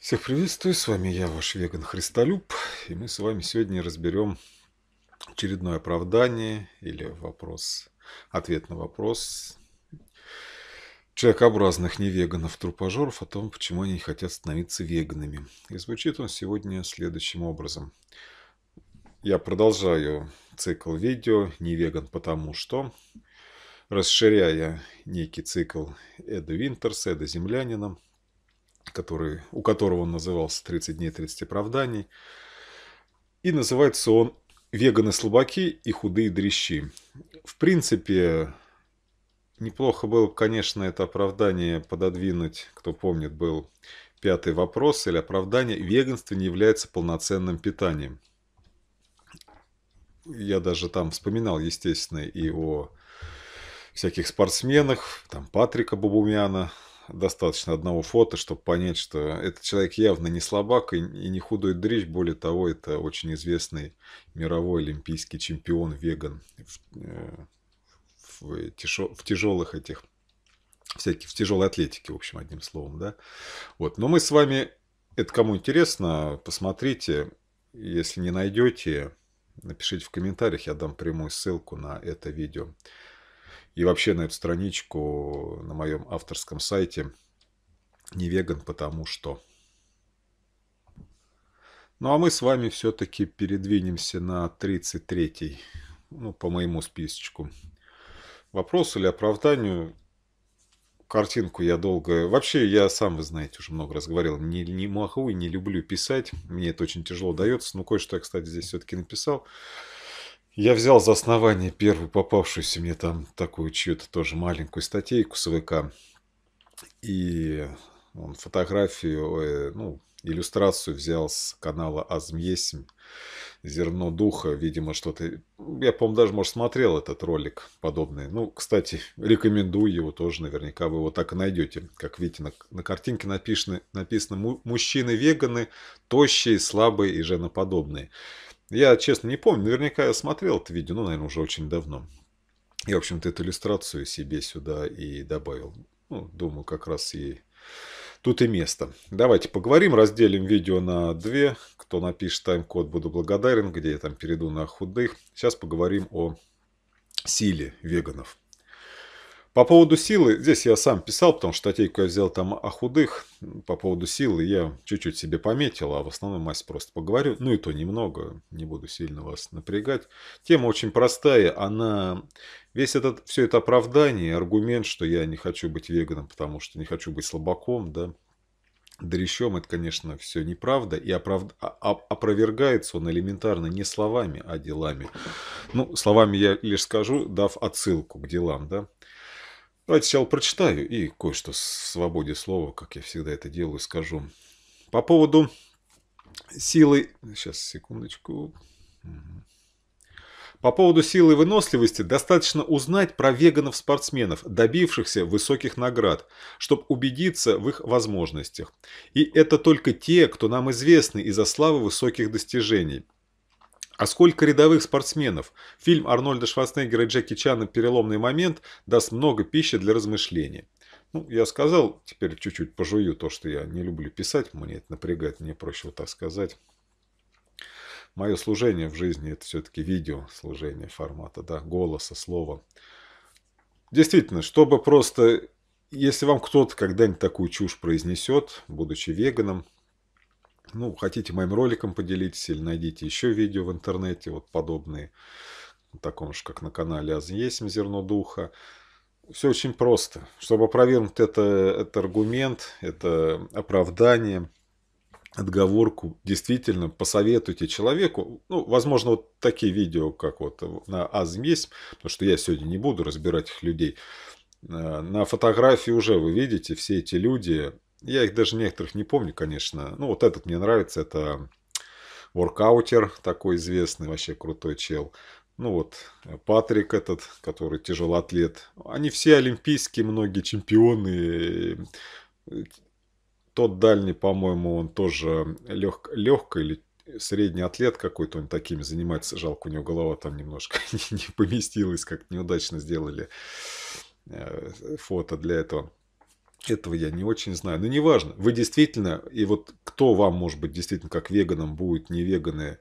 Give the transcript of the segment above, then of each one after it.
Всех приветствую, с вами я, ваш веган Христолюб, и мы с вами сегодня разберем очередное оправдание или вопрос, ответ на вопрос человекообразных невеганов, трупожоров о том, почему они не хотят становиться веганами. И звучит он сегодня следующим образом. Я продолжаю цикл видео «Не веган потому что», расширяя некий цикл Эда Винтерса, Эда Землянина – который, у которого он назывался «30 дней, 30 оправданий». И называется он «Веганы-слабаки и худые дрищи». В принципе, неплохо было бы, конечно, это оправдание пододвинуть, кто помнит, был пятый вопрос или оправдание «Веганство не является полноценным питанием». Я даже там вспоминал, естественно, и о всяких спортсменах, там Патрика Бабумяна, достаточно одного фото, чтобы понять, что этот человек явно не слабак и, не худой дрищ. Более того, это очень известный мировой олимпийский чемпион веган в, э, в, тяжел, в тяжелых этих всяких в тяжелой атлетике, в общем, одним словом, да. Вот, но мы с вами, это кому интересно, посмотрите, если не найдете, напишите в комментариях, я дам прямую ссылку на это видео. И вообще на эту страничку на моем авторском сайте не веган, потому что... Ну а мы с вами все-таки передвинемся на 33-й, ну, по моему списочку. Вопрос или оправданию, картинку я долго... Вообще, я сам, вы знаете, уже много раз говорил, не, не могу и не люблю писать. Мне это очень тяжело дается. Ну, кое-что я, кстати, здесь все-таки написал. Я взял за основание первую попавшуюся мне там такую чью-то тоже маленькую статейку с ВК. И он фотографию, э, ну, иллюстрацию взял с канала Азмьесим, Зерно Духа, видимо, что-то... Я, по-моему, даже, может, смотрел этот ролик подобный. Ну, кстати, рекомендую его тоже, наверняка вы его так и найдете. Как видите, на, на картинке написано, написано «Мужчины-веганы, тощие, слабые и женоподобные». Я, честно, не помню. Наверняка я смотрел это видео, ну, наверное, уже очень давно. Я, в общем-то, эту иллюстрацию себе сюда и добавил. Ну, думаю, как раз и тут и место. Давайте поговорим, разделим видео на две. Кто напишет тайм-код, буду благодарен, где я там перейду на худых. Сейчас поговорим о силе веганов. По поводу силы, здесь я сам писал, потому что статейку я взял там о худых. По поводу силы я чуть-чуть себе пометил, а в основном массе просто поговорю. Ну и то немного, не буду сильно вас напрягать. Тема очень простая, она... Весь этот, все это оправдание, аргумент, что я не хочу быть веганом, потому что не хочу быть слабаком, да, дрещом, это, конечно, все неправда, и оправд... А, а, опровергается он элементарно не словами, а делами. Ну, словами я лишь скажу, дав отсылку к делам, да. Давайте сначала прочитаю и кое-что в свободе слова, как я всегда это делаю, скажу. По поводу силы... Сейчас, секундочку. По поводу силы и выносливости достаточно узнать про веганов-спортсменов, добившихся высоких наград, чтобы убедиться в их возможностях. И это только те, кто нам известны из-за славы высоких достижений. А сколько рядовых спортсменов? Фильм Арнольда Шварценеггера и Джеки Чана «Переломный момент» даст много пищи для размышления. Ну, я сказал, теперь чуть-чуть пожую то, что я не люблю писать, мне это напрягает, мне проще вот так сказать. Мое служение в жизни – это все-таки видео служение формата, да, голоса, слова. Действительно, чтобы просто если вам кто-то когда-нибудь такую чушь произнесет, будучи веганом, ну, хотите моим роликом поделитесь или найдите еще видео в интернете, вот подобные, таком же, как на канале «Аз зерно духа». Все очень просто. Чтобы опровергнуть это, это аргумент, это оправдание, отговорку, действительно посоветуйте человеку, ну, возможно, вот такие видео, как вот на «Аз потому что я сегодня не буду разбирать их людей, э, на фотографии уже вы видите все эти люди, я их даже некоторых не помню, конечно. Ну, вот этот мне нравится, это воркаутер такой известный, вообще крутой чел. Ну вот, э, Патрик этот, который тяжелоатлет. Они все олимпийские, многие чемпионы. Э, тот дальний, по-моему, он тоже лег, легкий или средний атлет какой-то, он такими занимается. Жалко, у него голова там немножко не поместилась, как неудачно сделали э, фото для этого. Этого я не очень знаю. Но ну, неважно. Вы действительно, и вот кто вам, может быть, действительно как веганам будет, не веганы,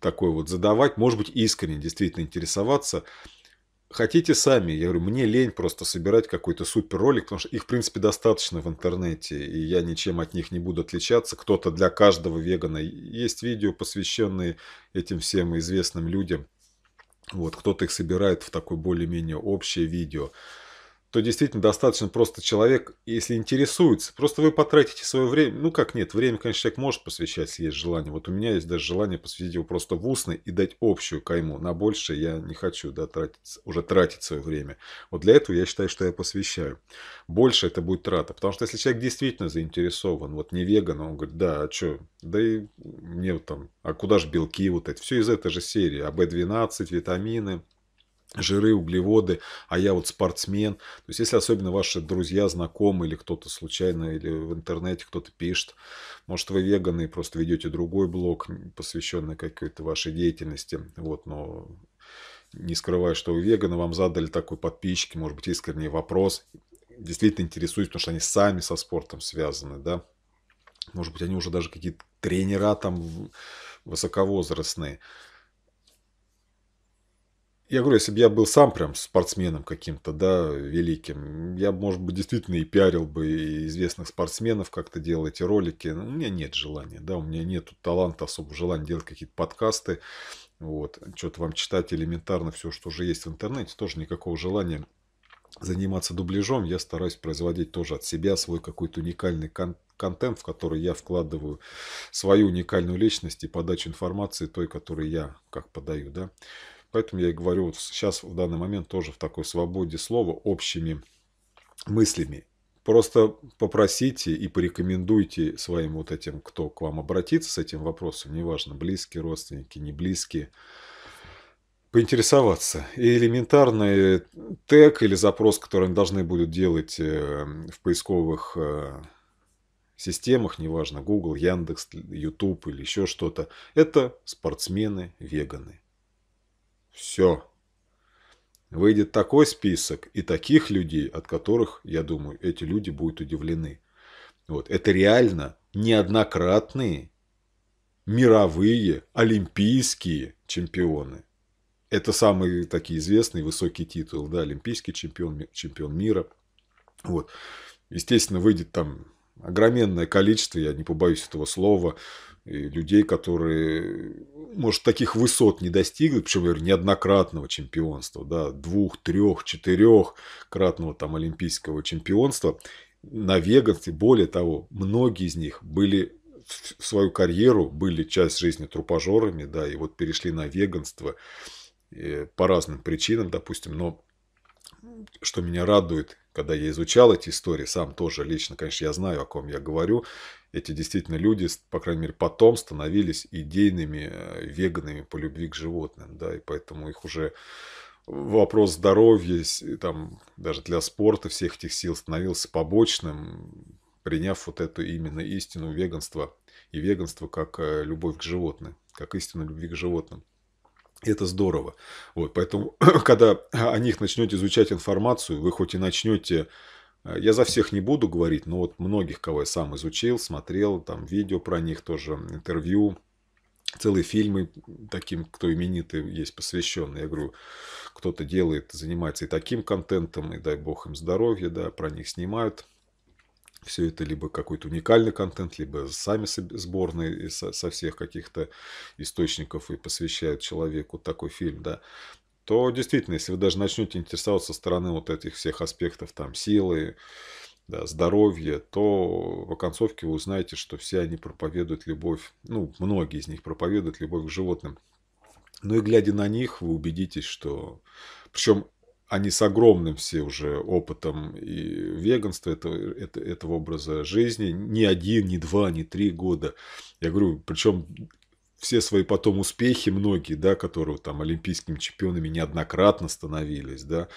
такое вот задавать, может быть, искренне действительно интересоваться. Хотите сами, я говорю, мне лень просто собирать какой-то супер ролик, потому что их, в принципе, достаточно в интернете, и я ничем от них не буду отличаться. Кто-то для каждого вегана. Есть видео, посвященные этим всем известным людям. Вот, кто-то их собирает в такое более-менее общее видео то действительно достаточно просто человек, если интересуется, просто вы потратите свое время, ну как нет, время, конечно, человек может посвящать, если есть желание. Вот у меня есть даже желание посвятить его просто в устный и дать общую кайму. На больше я не хочу да, тратить, уже тратить свое время. Вот для этого я считаю, что я посвящаю. Больше это будет трата, потому что если человек действительно заинтересован, вот не веган, он говорит, да, а что, да и мне вот там, а куда же белки вот это, все из этой же серии, а B12, витамины, жиры, углеводы, а я вот спортсмен. То есть, если особенно ваши друзья, знакомые или кто-то случайно, или в интернете кто-то пишет, может, вы веганы и просто ведете другой блог, посвященный какой-то вашей деятельности, вот, но не скрывая, что вы веганы, вам задали такой подписчики, может быть, искренний вопрос, действительно интересуюсь, потому что они сами со спортом связаны, да, может быть, они уже даже какие-то тренера там высоковозрастные я говорю, если бы я был сам прям спортсменом каким-то, да, великим, я, может быть, действительно и пиарил бы известных спортсменов, как-то делал эти ролики. Но ну, у меня нет желания, да, у меня нет таланта, особо желания делать какие-то подкасты. Вот, что-то вам читать элементарно все, что уже есть в интернете, тоже никакого желания заниматься дубляжом. Я стараюсь производить тоже от себя свой какой-то уникальный кон контент, в который я вкладываю свою уникальную личность и подачу информации той, которую я как подаю, да. Поэтому я и говорю, вот сейчас в данный момент тоже в такой свободе слова общими мыслями. Просто попросите и порекомендуйте своим вот этим, кто к вам обратится с этим вопросом, неважно, близкие родственники, не близкие, поинтересоваться. И элементарный тег или запрос, который они должны будут делать э, в поисковых э, системах, неважно, Google, Яндекс, YouTube или еще что-то, это спортсмены-веганы. Все. Выйдет такой список и таких людей, от которых, я думаю, эти люди будут удивлены. Вот. Это реально неоднократные мировые олимпийские чемпионы. Это самый такие известный высокий титул, да, олимпийский чемпион, чемпион мира. Вот. Естественно, выйдет там огроменное количество, я не побоюсь этого слова, и людей, которые, может, таких высот не достигли, причем, я говорю, неоднократного чемпионства, да, двух, трех, четырехкратного там олимпийского чемпионства на веганстве. Более того, многие из них были в свою карьеру, были часть жизни трупожорами, да, и вот перешли на веганство э, по разным причинам, допустим, но что меня радует, когда я изучал эти истории, сам тоже лично, конечно, я знаю, о ком я говорю, эти действительно люди, по крайней мере, потом становились идейными э, веганами по любви к животным, да, и поэтому их уже вопрос здоровья, там, даже для спорта всех этих сил становился побочным, приняв вот эту именно истину веганства и веганство как э, любовь к животным, как истину любви к животным. И это здорово. Вот, поэтому, когда о них начнете изучать информацию, вы хоть и начнете Э, я за всех не буду говорить, но вот многих, кого я сам изучил, смотрел, там видео про них тоже, интервью, целые фильмы таким, кто именитый есть посвященный. Я говорю, кто-то делает, занимается и таким контентом, и дай бог им здоровья, да, про них снимают. Все это либо какой-то уникальный контент, либо сами сборные со всех каких-то источников и посвящают человеку такой фильм, да то действительно, если вы даже начнете интересоваться со стороны вот этих всех аспектов, там, силы, да, здоровья, то в оконцовке вы узнаете, что все они проповедуют любовь, ну, многие из них проповедуют любовь к животным. Ну и глядя на них, вы убедитесь, что... Причем они с огромным все уже опытом и веганства этого, это, этого образа жизни. Ни один, ни два, ни три года. Я говорю, причем все свои потом успехи, многие, да, которые там олимпийскими чемпионами неоднократно становились, да,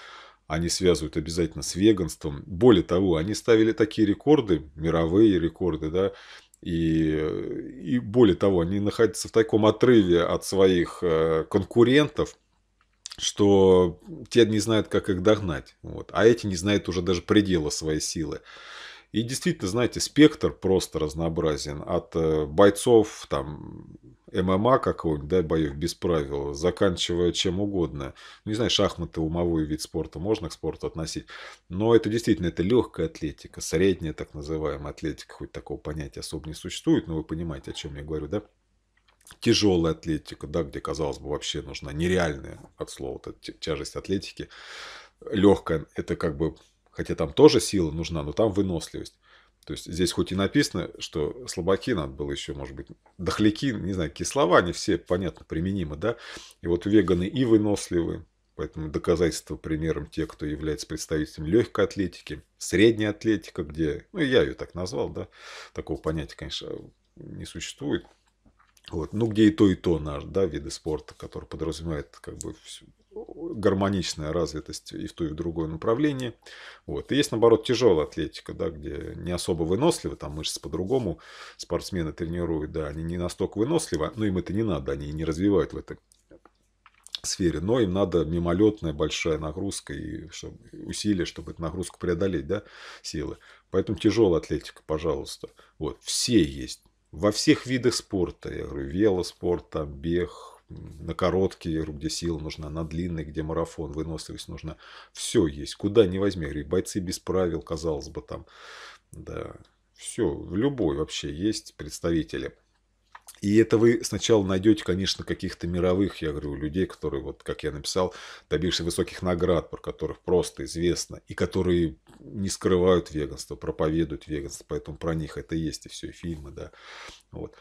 они связывают обязательно с веганством. Более того, они ставили такие рекорды, мировые рекорды, да, и, и более того, они находятся в таком отрыве от своих э, конкурентов, что те не знают, как их догнать. Вот. А эти не знают уже даже предела своей силы. И действительно, знаете, спектр просто разнообразен. От э, бойцов, там, ММА какого-нибудь, да, боев без правил, заканчивая чем угодно. не знаю, шахматы, умовой вид спорта, можно к спорту относить. Но это действительно, это легкая атлетика, средняя так называемая атлетика, хоть такого понятия особо не существует, но вы понимаете, о чем я говорю, да? Тяжелая атлетика, да, где, казалось бы, вообще нужна нереальная от слова тяжесть атлетики. Легкая, это как бы, хотя там тоже сила нужна, но там выносливость. То есть здесь хоть и написано, что слабаки надо было еще, может быть, дохляки, не знаю, какие слова, они все, понятно, применимы, да. И вот веганы и выносливы, поэтому доказательство примером те, кто является представителем легкой атлетики, средняя атлетика, где, ну, я ее так назвал, да, такого понятия, конечно, не существует. Вот. Ну, где и то, и то наш, да, виды спорта, который подразумевает как бы всю, гармоничная развитость и в то, и в другое направление. Вот. И есть, наоборот, тяжелая атлетика, да, где не особо выносливы, там мышцы по-другому спортсмены тренируют, да, они не настолько выносливы, но им это не надо, они не развивают в этой сфере, но им надо мимолетная большая нагрузка и чтобы, усилия, чтобы эту нагрузку преодолеть, да, силы. Поэтому тяжелая атлетика, пожалуйста. Вот, все есть. Во всех видах спорта, я говорю, велоспорт, там, бег, на короткие где сила нужна, на длинный, где марафон, выносливость нужна. Все есть, куда не возьми. Говорю, бойцы без правил, казалось бы, там, да, все, в любой вообще есть представители. И это вы сначала найдете, конечно, каких-то мировых, я говорю, людей, которые, вот как я написал, добившие высоких наград, про которых просто известно, и которые не скрывают веганство, проповедуют веганство, поэтому про них это есть и все, и фильмы, да. Вот.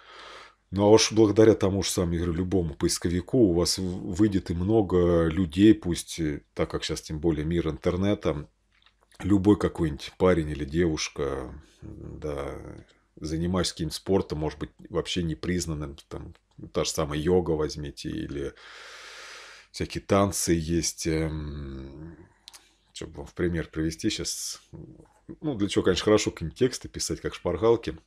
Ну а уж благодаря тому же самому, говорю, любому поисковику у вас выйдет и много людей, пусть, э, так как сейчас тем более мир интернета, любой какой-нибудь парень или девушка, да, занимаясь каким-то спортом, может быть, вообще непризнанным, там, та же самая йога возьмите, или всякие танцы есть, эм, чтобы вам в пример привести сейчас, ну, для чего, конечно, хорошо какие-нибудь тексты писать, как шпаргалки –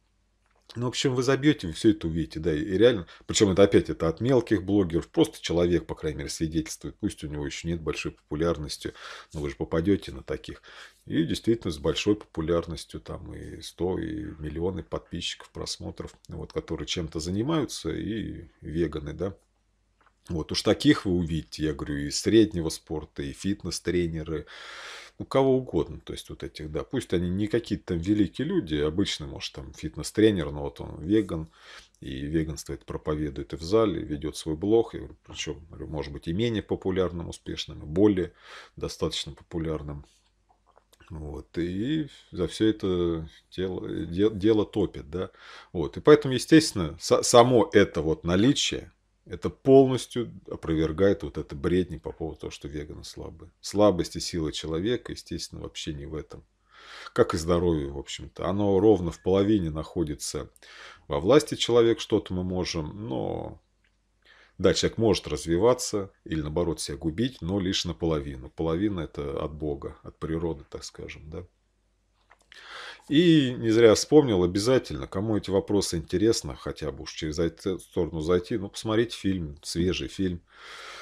ну, в общем, вы забьете, вы все это увидите, да, и реально. Причем это опять это от мелких блогеров, просто человек, по крайней мере, свидетельствует. Пусть у него еще нет большой популярности, но вы же попадете на таких. И действительно с большой популярностью там и 100, и миллионы подписчиков, просмотров, вот, которые чем-то занимаются, и веганы, да. Вот уж таких вы увидите, я говорю, и среднего спорта, и фитнес-тренеры, у кого угодно, то есть вот этих, да, пусть они не какие-то там великие люди, обычный, может, там фитнес-тренер, но вот он веган, и веганство это проповедует и в зале, ведет свой блог, и причем, может быть, и менее популярным, успешным, и более достаточно популярным. Вот, и за все это дело, дело топит, да. Вот, и поэтому, естественно, само это вот наличие, это полностью опровергает вот это бредни по поводу того, что веганы слабы. Слабость и сила человека, естественно, вообще не в этом. Как и здоровье, в общем-то. Оно ровно в половине находится во власти человек, что-то мы можем, но... Да, человек может развиваться или, наоборот, себя губить, но лишь наполовину. Половина – это от Бога, от природы, так скажем, да. И не зря вспомнил, обязательно, кому эти вопросы интересны, хотя бы уж через эту сторону зайти, ну, посмотреть фильм, свежий фильм.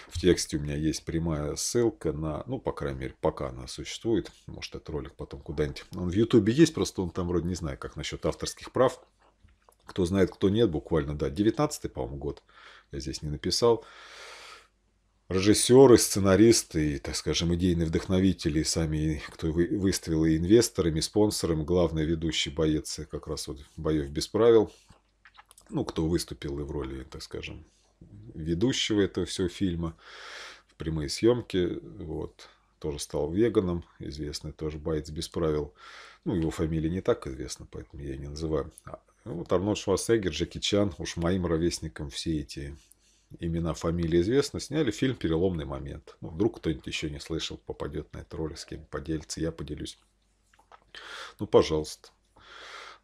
В тексте у меня есть прямая ссылка на, ну, по крайней мере, пока она существует. Может, этот ролик потом куда-нибудь... Он в Ютубе есть, просто он там вроде не знаю, как насчет авторских прав. Кто знает, кто нет, буквально, да, 19-й, по-моему, год. Я здесь не написал режиссеры, сценаристы так скажем, идейные вдохновители, сами, кто выставил и инвесторами, и спонсорами, главный ведущий боец как раз вот «Боев без правил», ну, кто выступил и в роли, так скажем, ведущего этого всего фильма, в прямые съемки, вот, тоже стал веганом, известный тоже боец без правил. Ну, его фамилия не так известна, поэтому я ее не называю. А, ну, вот Арнольд Шварценеггер, Джеки Чан, уж моим ровесникам все эти имена, фамилии известны, сняли фильм «Переломный момент». Ну, вдруг кто-нибудь еще не слышал, попадет на этот ролик, с кем поделится, я поделюсь. Ну, пожалуйста.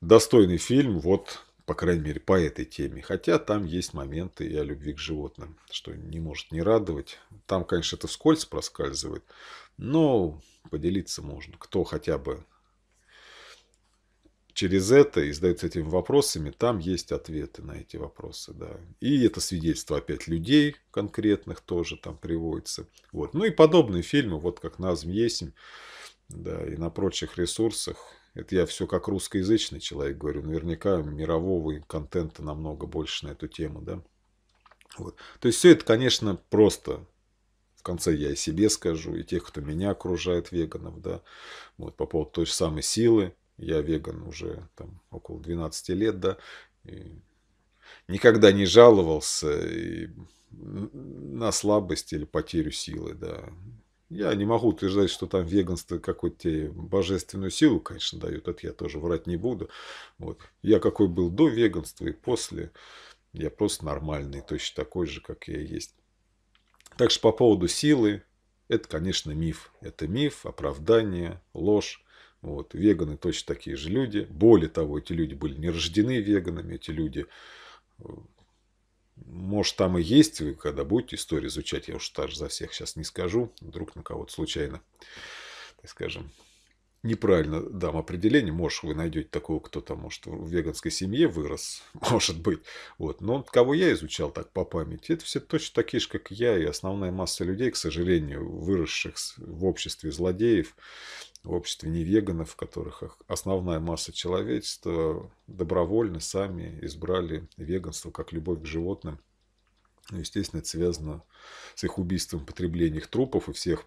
Достойный фильм, вот, по крайней мере, по этой теме. Хотя там есть моменты и о любви к животным, что не может не радовать. Там, конечно, это вскользь проскальзывает, но поделиться можно. Кто хотя бы через это и задаются этими вопросами, там есть ответы на эти вопросы, да. И это свидетельство опять людей конкретных тоже там приводится. Вот. Ну и подобные фильмы, вот как «Назм Есим», да, и на прочих ресурсах. Это я все как русскоязычный человек говорю. Наверняка мирового контента намного больше на эту тему, да. Вот. То есть все это, конечно, просто в конце я и себе скажу, и тех, кто меня окружает, веганов, да, вот, по поводу той же самой силы, я веган уже там около 12 лет, да, и никогда не жаловался и на слабость или потерю силы, да. Я не могу утверждать, что там веганство какую-то божественную силу, конечно, дает. Это я тоже врать не буду. Вот. Я какой был до веганства и после. Я просто нормальный, точно такой же, как я есть. Так что по поводу силы, это, конечно, миф. Это миф, оправдание, ложь. Вот. Веганы точно такие же люди. Более того, эти люди были не рождены веганами, эти люди... Э, может, там и есть, вы когда будете историю изучать, я уж даже за всех сейчас не скажу, вдруг на кого-то случайно, так скажем, неправильно дам определение. Может, вы найдете такого, кто там, может, в веганской семье вырос, может быть. Вот. Но кого я изучал так по памяти, это все точно такие же, как я, и основная масса людей, к сожалению, выросших в обществе злодеев, в обществе невеганов, в которых основная масса человечества добровольно сами избрали веганство как любовь к животным. Ну, естественно, это связано с их убийством, потреблением трупов и всех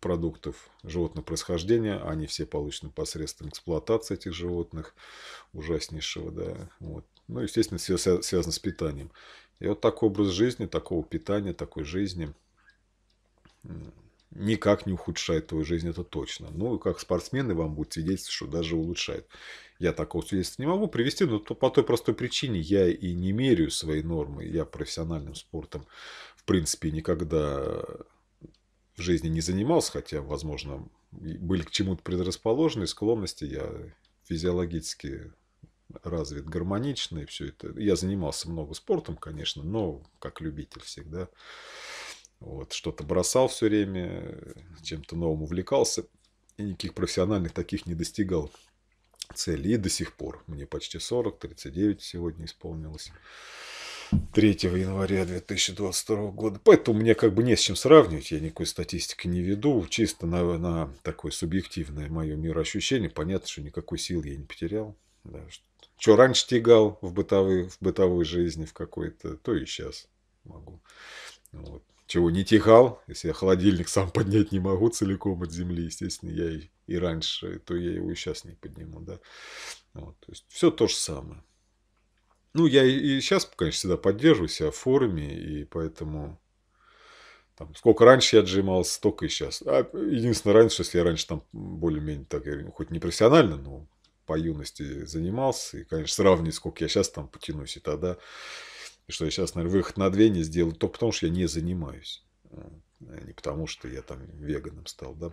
продуктов животного происхождения. Они все получены посредством эксплуатации этих животных, ужаснейшего. Да. Вот. Ну, естественно, все связано с питанием. И вот такой образ жизни, такого питания, такой жизни никак не ухудшает твою жизнь, это точно. Ну, как спортсмены вам будут свидетельствовать, что даже улучшает. Я такого свидетельства не могу привести, но то, по той простой причине я и не меряю свои нормы. Я профессиональным спортом, в принципе, никогда в жизни не занимался, хотя, возможно, были к чему-то предрасположены, склонности я физиологически развит, гармоничный, все это. Я занимался много спортом, конечно, но как любитель всегда. Вот, что-то бросал все время, чем-то новым увлекался. И никаких профессиональных таких не достигал целей. И до сих пор. Мне почти 40, 39 сегодня исполнилось. 3 января 2022 года. Поэтому мне как бы не с чем сравнивать, я никакой статистики не веду. Чисто на, на такое субъективное мое мироощущение. Понятно, что никакой силы я не потерял. Да, что, что раньше тягал в, бытовой в бытовой жизни в какой-то, то и сейчас могу. Вот. Чего, не тихал? Если я холодильник сам поднять не могу целиком от земли, естественно, я и, и раньше, то я его и сейчас не подниму, да. Вот, то есть, все то же самое. Ну, я и сейчас, конечно, всегда поддерживаю себя в форуме, и поэтому там, сколько раньше я отжимался, столько и сейчас. А единственное, раньше, если я раньше там более-менее так, хоть не профессионально, но по юности занимался, и, конечно, сравнивать, сколько я сейчас там потянусь, и тогда и что я сейчас, наверное, выход на две не сделаю только потому, что я не занимаюсь. А не потому, что я там веганом стал, да.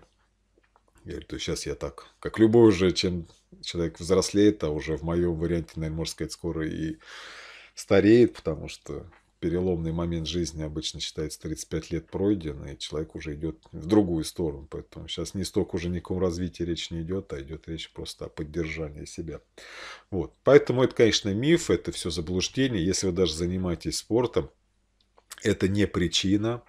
Я говорю, то сейчас я так, как любой уже, чем человек взрослеет, а уже в моем варианте, наверное, можно сказать, скоро и стареет, потому что переломный момент жизни обычно считается 35 лет пройден, и человек уже идет в другую сторону. Поэтому сейчас не столько уже никаком развитии речь не идет, а идет речь просто о поддержании себя. Вот. Поэтому это, конечно, миф, это все заблуждение. Если вы даже занимаетесь спортом, это не причина,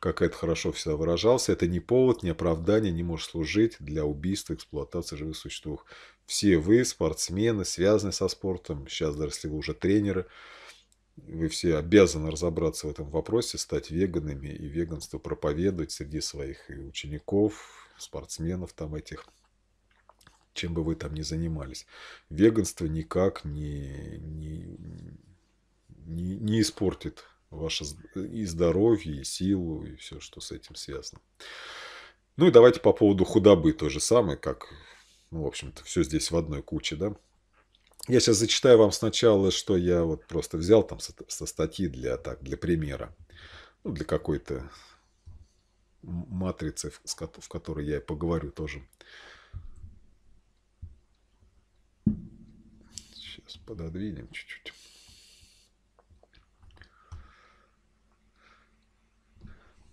как это хорошо всегда выражался, это не повод, не оправдание, не может служить для убийства, эксплуатации живых существ. Все вы, спортсмены, связанные со спортом, сейчас даже если вы уже тренеры, вы все обязаны разобраться в этом вопросе, стать веганами и веганство проповедовать среди своих учеников, спортсменов там этих, чем бы вы там ни занимались. Веганство никак не, не, не, не испортит ваше и здоровье, и силу, и все, что с этим связано. Ну и давайте по поводу худобы то же самое, как, ну, в общем-то, все здесь в одной куче, да. Я сейчас зачитаю вам сначала, что я вот просто взял там со, статьи для, так, для примера, ну, для какой-то матрицы, в которой я и поговорю тоже. Сейчас пододвинем чуть-чуть.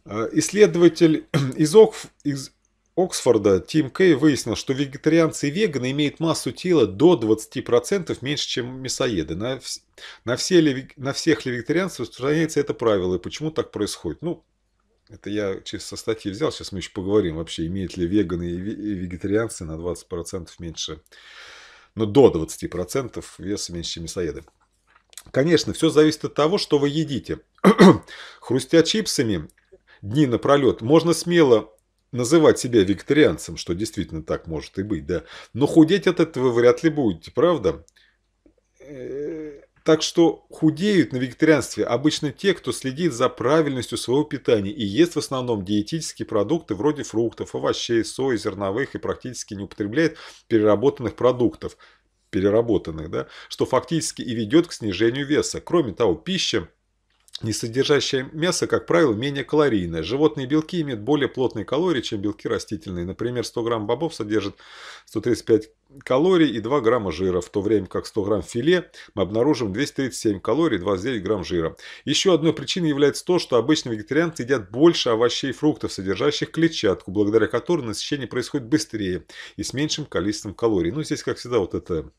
А, исследователь из, Окф, из Оксфорда Тим Кей выяснил, что вегетарианцы и веганы имеют массу тела до 20% меньше, чем мясоеды. На, на, все ли, на всех ли вегетарианцев распространяется это правило и почему так происходит? Ну, это я чисто статьи взял, сейчас мы еще поговорим вообще, имеют ли веганы и вегетарианцы на 20% меньше, но ну, до 20% веса меньше, чем мясоеды. Конечно, все зависит от того, что вы едите. Хрустя чипсами дни напролет, можно смело называть себя викторианцем, что действительно так может и быть, да. Но худеть от этого вряд ли будете, правда? Э, так что худеют на вегетарианстве обычно те, кто следит за правильностью своего питания и ест в основном диетические продукты вроде фруктов, овощей, сои, зерновых и практически не употребляет переработанных продуктов переработанных, да, что фактически и ведет к снижению веса. Кроме того, пища не Несодержащее мясо, как правило, менее калорийное. Животные белки имеют более плотные калории, чем белки растительные. Например, 100 грамм бобов содержит 135 калорий и 2 грамма жира, в то время как 100 грамм филе мы обнаружим 237 калорий и 29 грамм жира. Еще одной причиной является то, что обычно вегетарианцы едят больше овощей и фруктов, содержащих клетчатку, благодаря которой насыщение происходит быстрее и с меньшим количеством калорий. Ну, здесь, как всегда, вот это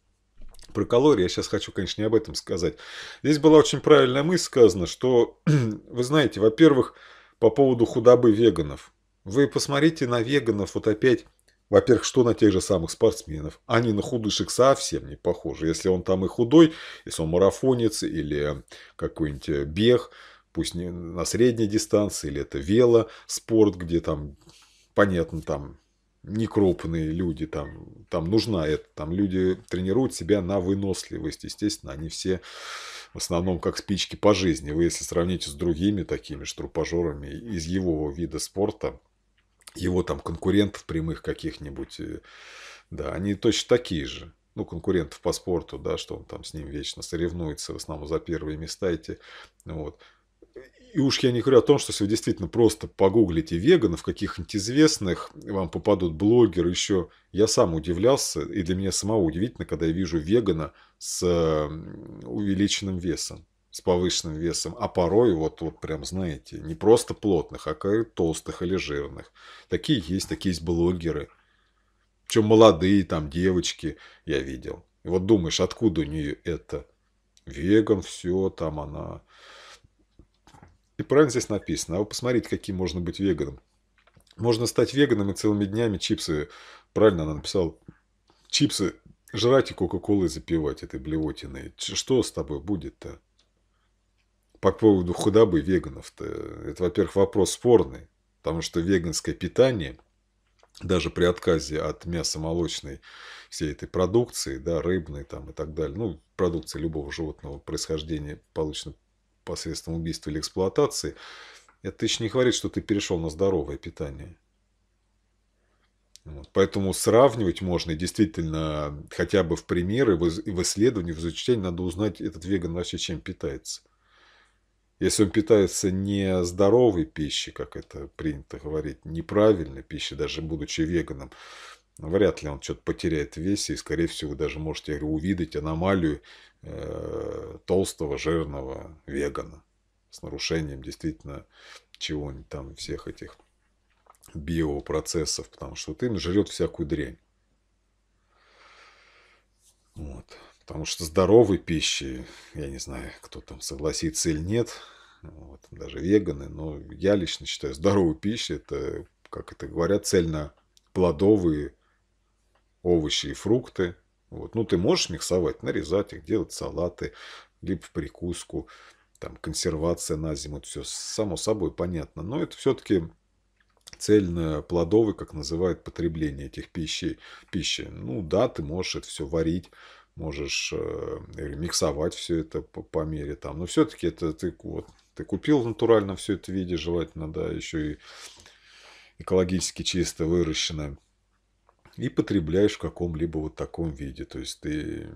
про калории, я сейчас хочу, конечно, не об этом сказать. Здесь была очень правильная мысль сказана, что, вы знаете, во-первых, по поводу худобы веганов. Вы посмотрите на веганов вот опять, во-первых, что на тех же самых спортсменов. Они на худышек совсем не похожи. Если он там и худой, если он марафонец или какой-нибудь э, бег, пусть не на средней дистанции, или это велоспорт, где там, понятно, там некрупные люди, там, там нужна это, там люди тренируют себя на выносливость, естественно, они все в основном как спички по жизни. Вы если сравните с другими такими штрупажерами из его вида спорта, его там конкурентов прямых каких-нибудь, э, да, они точно такие же. Ну, конкурентов по спорту, да, что он там с ним вечно соревнуется, в основном за первые места эти, вот и уж я не говорю о том, что если вы действительно просто погуглите веганов, каких-нибудь известных, вам попадут блогеры еще. Я сам удивлялся, и для меня самого удивительно, когда я вижу вегана с увеличенным весом, с повышенным весом, а порой вот, вот прям, знаете, не просто плотных, а толстых или жирных. Такие есть, такие есть блогеры. Причем молодые там девочки я видел. И вот думаешь, откуда у нее это? Веган, все, там она и правильно здесь написано. А вы посмотрите, каким можно быть веганом. Можно стать веганом и целыми днями чипсы, правильно она написала, чипсы жрать и кока-колы запивать этой блевотиной. Что с тобой будет-то? По поводу худобы веганов-то, это, во-первых, вопрос спорный, потому что веганское питание, даже при отказе от мяса, молочной всей этой продукции, да, рыбной там и так далее, ну, продукции любого животного происхождения, полученной посредством убийства или эксплуатации, это еще не говорит, что ты перешел на здоровое питание. Вот. Поэтому сравнивать можно, и действительно, хотя бы в примеры, в исследовании, в изучении надо узнать, этот веган вообще чем питается. Если он питается не здоровой пищей, как это принято говорить, неправильной пищей, даже будучи веганом, Вряд ли он что-то потеряет в весе, и, скорее всего, даже можете увидеть аномалию э, толстого, жирного вегана с нарушением действительно чего-нибудь там всех этих биопроцессов, потому что вот им жрет всякую дрянь. Вот. Потому что здоровой пищи, я не знаю, кто там согласится или нет, вот, даже веганы, но я лично считаю, здоровой пищи это, как это говорят, цельно плодовые овощи и фрукты. Вот. Ну, ты можешь миксовать, нарезать их, делать салаты, либо в прикуску, там, консервация на зиму, это все само собой понятно. Но это все-таки плодовый как называют, потребление этих пищей пищи. Ну да, ты можешь это все варить, можешь э, миксовать все это по, по мере там. Но все-таки это ты, вот, ты купил натурально все это в виде, желательно, да, еще и экологически чисто выращенное и потребляешь в каком-либо вот таком виде. То есть ты...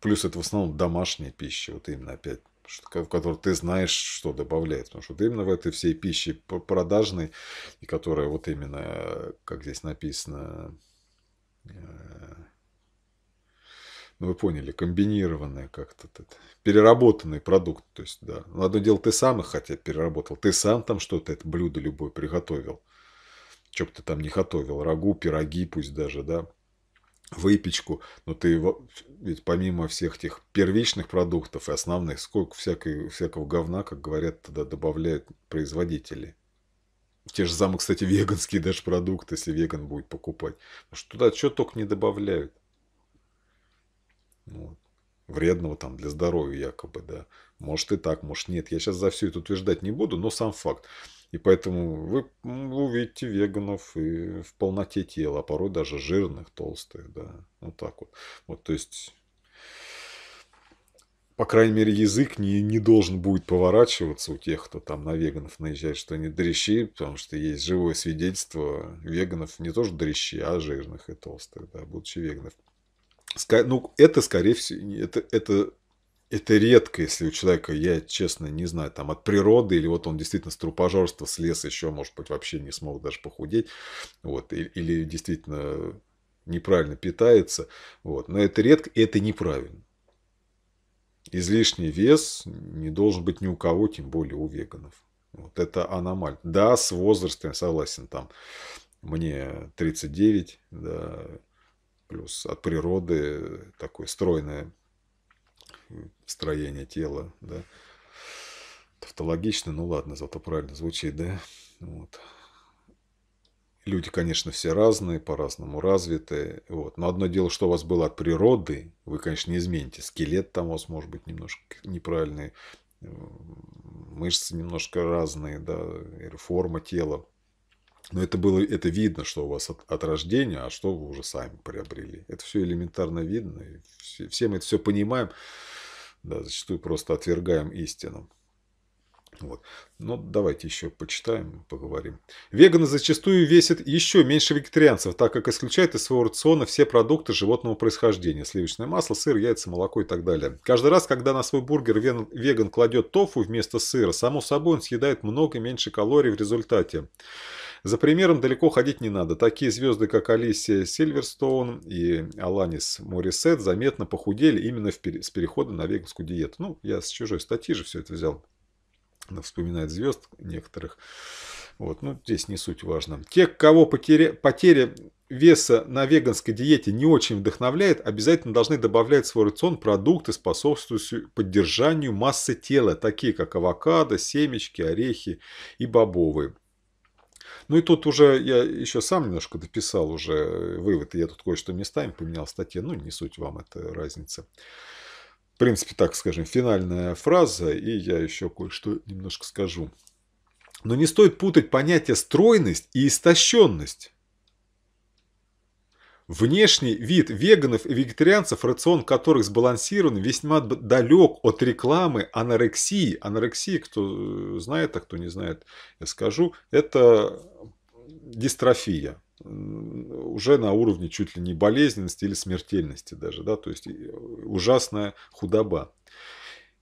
Плюс это в основном домашняя пища, вот именно опять в которой ты знаешь, что добавляет. Потому что вот именно в этой всей пище продажной, и которая вот именно, как здесь написано, э, ну вы поняли, комбинированная как-то, переработанный продукт. То есть, да. Но ну, одно дело, ты сам их хотя переработал, ты сам там что-то, это блюдо любое приготовил что бы ты там не готовил, рагу, пироги пусть даже, да, выпечку, но ты ведь помимо всех этих первичных продуктов и основных, сколько всякой, всякого говна, как говорят, тогда добавляют производители. Те же самые, кстати, веганские даже продукты, если веган будет покупать. Потому ну что туда что только не добавляют. Ну вот. Вредного там для здоровья якобы, да. Может и так, может нет. Я сейчас за все это утверждать не буду, но сам факт. И поэтому вы увидите веганов и в полноте тела, а порой даже жирных, толстых, да. Вот так вот. Вот, то есть, по крайней мере, язык не, не должен будет поворачиваться у тех, кто там на веганов наезжает, что они дрищи, потому что есть живое свидетельство веганов, не тоже дрищи, а жирных и толстых, да, будучи веганов. Ск, Ну, это, скорее всего, это, это это редко, если у человека, я честно не знаю, там от природы, или вот он действительно с трупожорства слез, еще, может быть, вообще не смог даже похудеть, вот, или, действительно неправильно питается, вот, но это редко, и это неправильно. Излишний вес не должен быть ни у кого, тем более у веганов. Вот это аномаль. Да, с возрастом, согласен, там мне 39, да, плюс от природы такое стройное строение тела, да. Тавтологично, ну ладно, зато правильно звучит, да. Вот. Люди, конечно, все разные, по-разному развиты. Вот. Но одно дело, что у вас было от природы, вы, конечно, не измените. Скелет там у вас может быть немножко неправильный, э, мышцы немножко разные, да, форма тела. Но это было, это видно, что у вас от, от рождения, а что вы уже сами приобрели. Это все элементарно видно, и все, все мы это все понимаем да, зачастую просто отвергаем истину. Вот. Но ну, давайте еще почитаем, поговорим. Веганы зачастую весят еще меньше вегетарианцев, так как исключают из своего рациона все продукты животного происхождения. Сливочное масло, сыр, яйца, молоко и так далее. Каждый раз, когда на свой бургер веган кладет тофу вместо сыра, само собой он съедает много меньше калорий в результате. За примером далеко ходить не надо. Такие звезды, как Алисия Сильверстоун и Аланис Морисет, заметно похудели именно с перехода на веганскую диету. Ну, я с чужой статьи же все это взял. Она вспоминает звезд некоторых. Вот, ну, здесь не суть важна Те, кого потеря, потеря веса на веганской диете не очень вдохновляет, обязательно должны добавлять в свой рацион продукты, способствующие поддержанию массы тела, такие как авокадо, семечки, орехи и бобовые. Ну и тут уже я еще сам немножко дописал уже э, вывод. Я тут кое-что местами поменял в статье. Ну, не суть вам, эта разница. В принципе, так скажем, финальная фраза. И я еще кое-что немножко скажу. Но не стоит путать понятие стройность и истощенность. Внешний вид веганов и вегетарианцев, рацион которых сбалансирован, весьма далек от рекламы анорексии. Анорексия, кто э, знает, а кто не знает, я скажу, это дистрофия уже на уровне чуть ли не болезненности или смертельности даже, да, то есть э, ужасная худоба.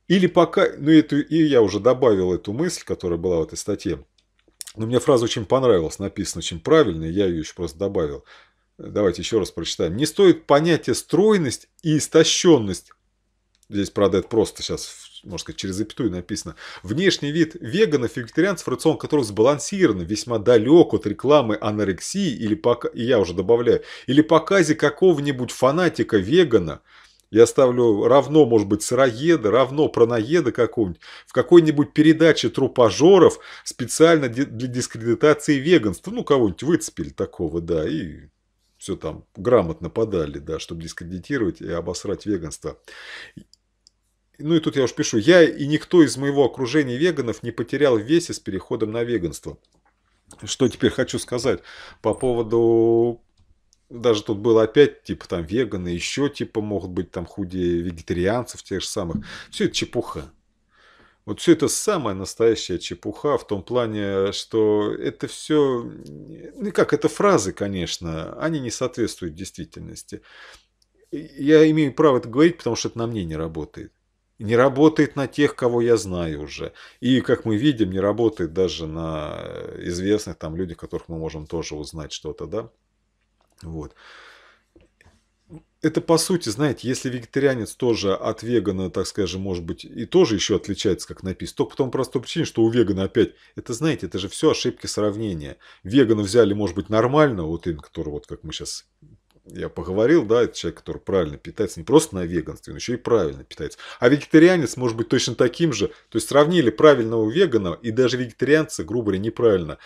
Или пока, ну эту, и я уже добавил эту мысль, которая была в этой статье, но мне фраза очень понравилась, написана очень правильно, я ее еще просто добавил. Давайте еще раз прочитаем. Не стоит понятие стройность и истощенность. Здесь, правда, это просто сейчас, можно сказать, через запятую написано. Внешний вид веганов и вегетарианцев, рацион которых сбалансирован, весьма далек от рекламы анорексии или, пока, и я уже добавляю, или показе какого-нибудь фанатика-вегана, я ставлю равно, может быть, сыроеда, равно пронаеда какого-нибудь, в какой-нибудь передаче трупажеров специально для дискредитации веганства. Ну, кого-нибудь выцепили такого, да, и все там грамотно подали, да, чтобы дискредитировать и обосрать веганство. Ну и тут я уж пишу, я и никто из моего окружения веганов не потерял в весе с переходом на веганство. Что теперь хочу сказать по поводу даже тут было опять, типа, там, веганы, еще, типа, могут быть там худее вегетарианцев тех же самых. Все это чепуха. Вот все это самая настоящая чепуха в том плане, что это все, ну как, это фразы, конечно, они не соответствуют действительности. Я имею право это говорить, потому что это на мне не работает. Не работает на тех, кого я знаю уже. И, как мы видим, не работает даже на известных там людях, которых мы можем тоже узнать что-то, да? Вот это по сути, знаете, если вегетарианец тоже от вегана, так скажем, может быть, и тоже еще отличается, как написано, только потом тому простой причине, что у вегана опять, это, знаете, это же все ошибки сравнения. Вегана взяли, может быть, нормально, вот им, который, вот как мы сейчас я поговорил, да, это человек, который правильно питается, не просто на веганстве, но еще и правильно питается. А вегетарианец может быть точно таким же. То есть сравнили правильного вегана и даже вегетарианца, грубо говоря, неправильно.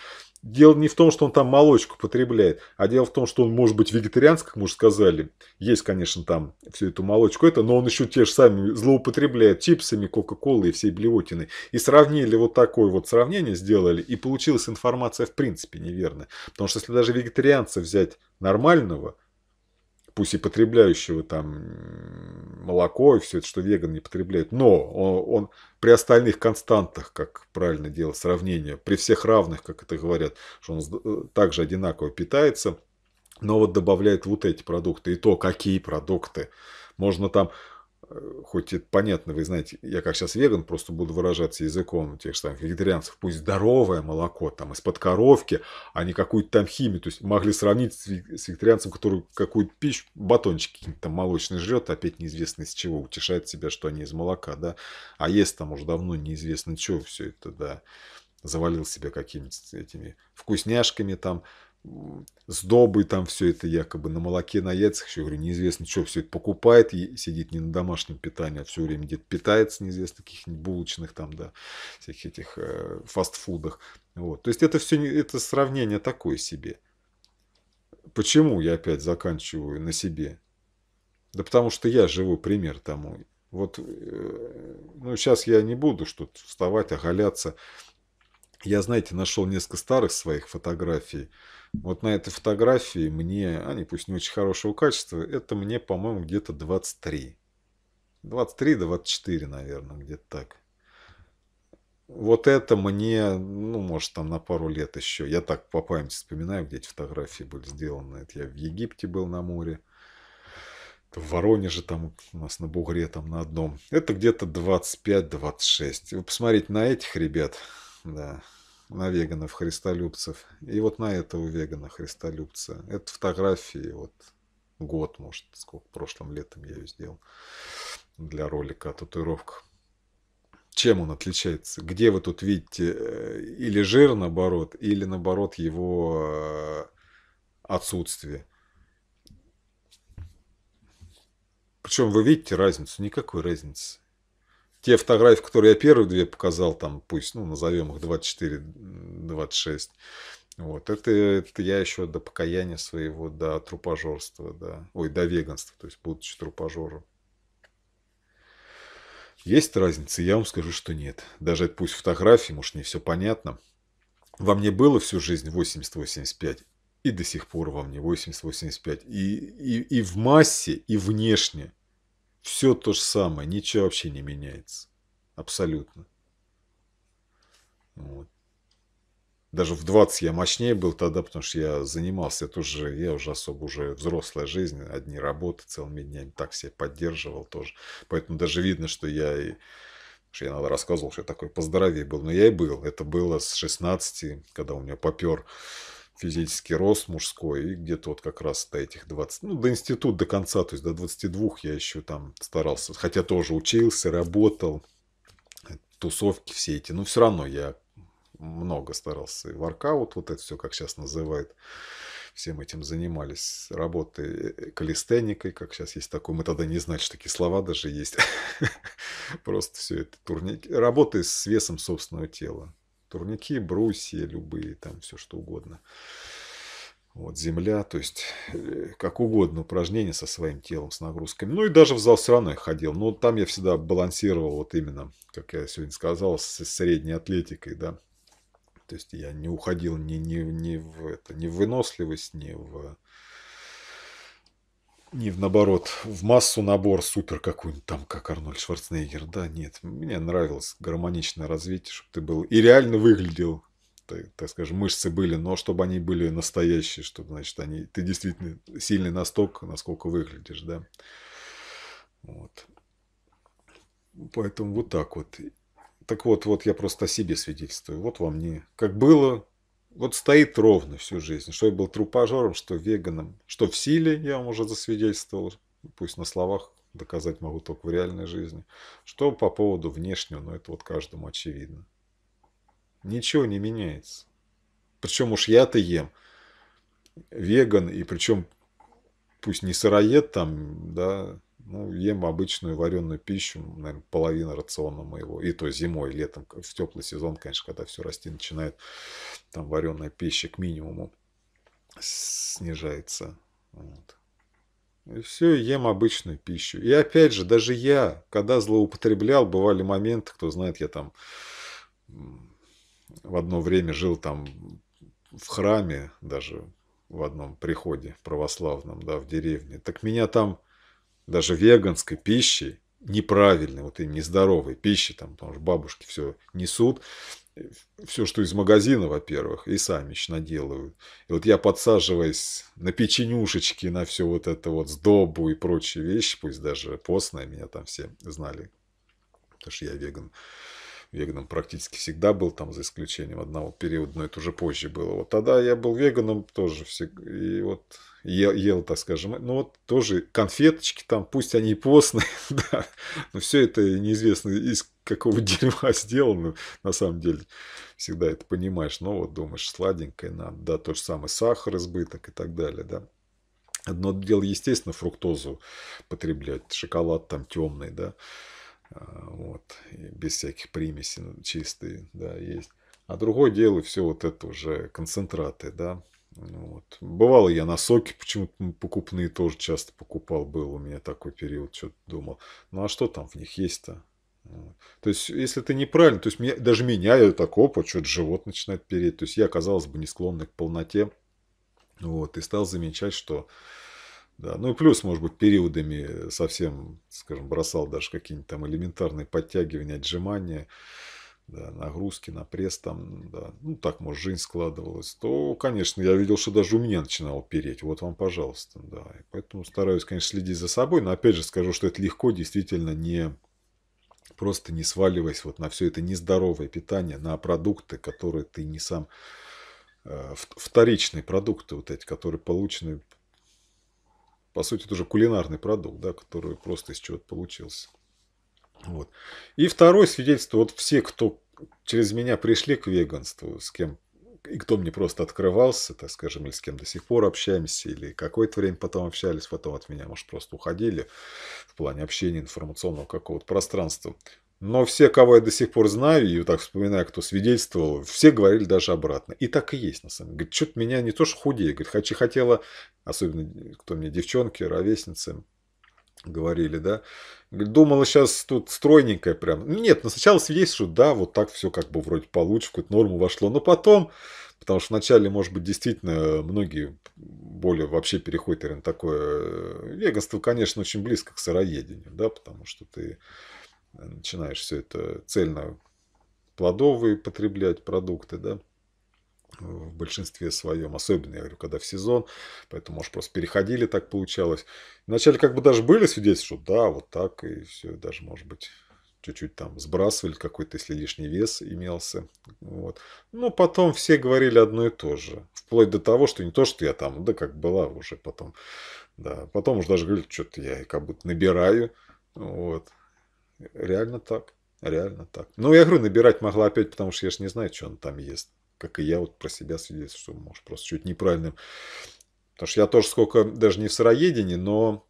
Дело не в том, что он там молочку потребляет, а дело в том, что он может быть вегетарианцем, как мы уже сказали. Есть, конечно, там всю эту молочку, это, но он еще те же сами злоупотребляет чипсами, кока-колой и всей блевотиной. И сравнили вот такое вот сравнение, сделали, и получилась информация в принципе неверная. Потому что если даже вегетарианца взять нормального – пусть и потребляющего там молоко и все это, что веган не потребляет, но он, он при остальных константах, как правильно делать сравнение, при всех равных, как это говорят, что он э, также одинаково питается, но вот добавляет вот эти продукты и то, какие продукты. Можно там хоть это понятно, вы знаете, я как сейчас веган, просто буду выражаться языком тех же самых вегетарианцев, пусть здоровое молоко там из-под коровки, а не какую-то там химию. То есть могли сравнить с вегетарианцем, который какую-то пищу, батончики там молочные жрет, опять неизвестно из чего, утешает себя, что они из молока, да. А есть там уже давно неизвестно что все это, да. Завалил себя какими-то этими вкусняшками там, сдобы там все это якобы на молоке, на яйцах. Еще говорю, неизвестно, что все это покупает. И сидит не на домашнем питании, а все время где-то питается, неизвестно, каких-нибудь булочных там, да, всяких этих э, фастфудах. Вот. То есть это все, это сравнение такое себе. Почему я опять заканчиваю на себе? Да потому что я живу пример тому. Вот, э, ну, сейчас я не буду что-то вставать, оголяться. Я, знаете, нашел несколько старых своих фотографий. Вот на этой фотографии мне, они пусть не очень хорошего качества, это мне, по-моему, где-то 23. 23-24, наверное, где-то так. Вот это мне, ну, может, там на пару лет еще. Я так по памяти вспоминаю, где эти фотографии были сделаны. Это я в Египте был на море. Это в Воронеже там у нас на бугре там на одном. Это где-то 25-26. Вы посмотрите на этих ребят. Да на веганов-христолюбцев. И вот на этого вегана-христолюбца. Это фотографии, вот год, может, сколько прошлым летом я ее сделал для ролика о татуировках. Чем он отличается? Где вы тут видите э, или жир, наоборот, или, наоборот, его э, отсутствие? Причем вы видите разницу? Никакой разницы те фотографии, которые я первые две показал, там, пусть, ну, назовем их 24-26, вот, это, это я еще до покаяния своего, до трупожорства, да, ой, до веганства, то есть, будучи трупожором. Есть разница? Я вам скажу, что нет. Даже пусть фотографии, может, не все понятно. Во мне было всю жизнь 80-85, и до сих пор во мне 80-85. И, и, и в массе, и внешне – все то же самое, ничего вообще не меняется. Абсолютно. Вот. Даже в 20 я мощнее был тогда, потому что я занимался. Я тоже, я уже особо уже взрослая жизнь, одни работы целыми днями, так себя поддерживал тоже. Поэтому даже видно, что я и что я надо рассказывал, что я такой поздоровее был. Но я и был. Это было с 16, когда у меня попер физический рост мужской, и где-то вот как раз до этих 20, ну, до институт до конца, то есть до 22 я еще там старался, хотя тоже учился, работал, тусовки все эти, но все равно я много старался, и воркаут, вот это все, как сейчас называют, всем этим занимались, работой э, калистеникой, как сейчас есть такой, мы тогда не знали, что такие слова даже есть, просто все это турники, работы с весом собственного тела, турники, брусья любые, там все что угодно. Вот, земля, то есть э, как угодно упражнения со своим телом, с нагрузками. Ну и даже в зал все равно я ходил. Но ну, там я всегда балансировал вот именно, как я сегодня сказал, с средней атлетикой, да. То есть я не уходил ни, ни, ни, в, это, ни в выносливость, ни в не в наоборот, в массу набор супер какой-нибудь там, как Арнольд Шварценеггер. Да, нет, мне нравилось гармоничное развитие, чтобы ты был и реально выглядел, так, так скажем, мышцы были, но чтобы они были настоящие, чтобы, значит, они, ты действительно сильный настолько, насколько выглядишь, да. Вот. Поэтому вот так вот. Так вот, вот я просто о себе свидетельствую. Вот во мне. Как было, вот стоит ровно всю жизнь. Что я был трупожором, что веганом, что в силе, я вам уже засвидетельствовал, пусть на словах доказать могу только в реальной жизни. Что по поводу внешнего, но ну, это вот каждому очевидно. Ничего не меняется. Причем уж я-то ем веган, и причем пусть не сыроед там, да, ну, ем обычную вареную пищу, наверное, половина рациона моего. И то зимой, летом, в теплый сезон, конечно, когда все расти начинает, там вареная пища к минимуму снижается. Вот. И все, ем обычную пищу. И опять же, даже я, когда злоупотреблял, бывали моменты, кто знает, я там в одно время жил там в храме, даже в одном приходе православном, да, в деревне. Так меня там даже веганской пищи, неправильной, вот и нездоровой пищи, там, потому что бабушки все несут, все, что из магазина, во-первых, и сами еще наделают. И вот я, подсаживаясь на печенюшечки, на все вот это вот сдобу и прочие вещи, пусть даже постные, меня там все знали, потому что я веган, Веганом практически всегда был, там, за исключением одного периода, но это уже позже было. Вот тогда я был веганом тоже, всегда, и вот ел, ел, так скажем, ну вот тоже конфеточки там, пусть они и постные, да, но все это неизвестно из какого дерьма сделано, на самом деле, всегда это понимаешь, но вот думаешь, сладенькое надо, да, тот же самый сахар, избыток и так далее, да. Одно дело, естественно, фруктозу потреблять, шоколад там темный, да, а, вот, без всяких примесей, ну, чистые, да, есть. А другое дело все вот это уже концентраты, да. Ну вот. Бывало я на соки почему-то покупные тоже часто покупал, был у меня такой период, что-то думал. Ну а что там в них есть-то? То есть, если это неправильно, то есть меня, даже меня я так опа, что-то живот начинает переть. То есть я, казалось бы, не склонный к полноте. Вот, и стал замечать, что да, ну и плюс, может быть, периодами совсем, скажем, бросал даже какие-нибудь там элементарные подтягивания, отжимания, да, нагрузки на пресс там, да, ну так, может, жизнь складывалась, то, конечно, я видел, что даже у меня начинало переть, вот вам, пожалуйста, да. И поэтому стараюсь, конечно, следить за собой, но опять же скажу, что это легко, действительно, не просто не сваливаясь вот на все это нездоровое питание, на продукты, которые ты не сам э, вторичные продукты вот эти, которые получены по сути, тоже кулинарный продукт, да, который просто из чего-то получился. Вот. И второе свидетельство, вот все, кто через меня пришли к веганству, с кем и кто мне просто открывался, так скажем, или с кем до сих пор общаемся, или какое-то время потом общались, потом от меня, может, просто уходили в плане общения информационного какого-то пространства. Но все, кого я до сих пор знаю, и так вспоминаю, кто свидетельствовал, все говорили даже обратно. И так и есть, на самом деле. Говорит, что-то меня не то что худее. Говорит, хочу хотела, особенно кто мне, девчонки, ровесницы, говорили, да. Говорит, думала сейчас тут стройненькая прям. Ну, нет, но ну, сначала свидетельствуют, да, вот так все как бы вроде получше, какую-то норму вошло. Но потом, потому что вначале, может быть, действительно многие более вообще переходят, наверное, такое э, веганство, конечно, очень близко к сыроедению, да, потому что ты начинаешь все это цельно плодовые потреблять продукты, да, в большинстве своем, особенно, я говорю, когда в сезон, поэтому, может, просто переходили, так получалось. Вначале как бы даже были свидетельства, что да, вот так, и все, даже, может быть, чуть-чуть там сбрасывали какой-то, если лишний вес имелся. Вот. Но потом все говорили одно и то же. Вплоть до того, что не то, что я там, да как была уже потом. Да, потом уже даже говорили, что-то я как будто набираю. Вот. Реально так. Реально так. Ну, я говорю, набирать могла опять, потому что я же не знаю, что он там ест. Как и я вот про себя свидетельствую, может, просто чуть неправильным. Потому что я тоже сколько, даже не в сыроедении, но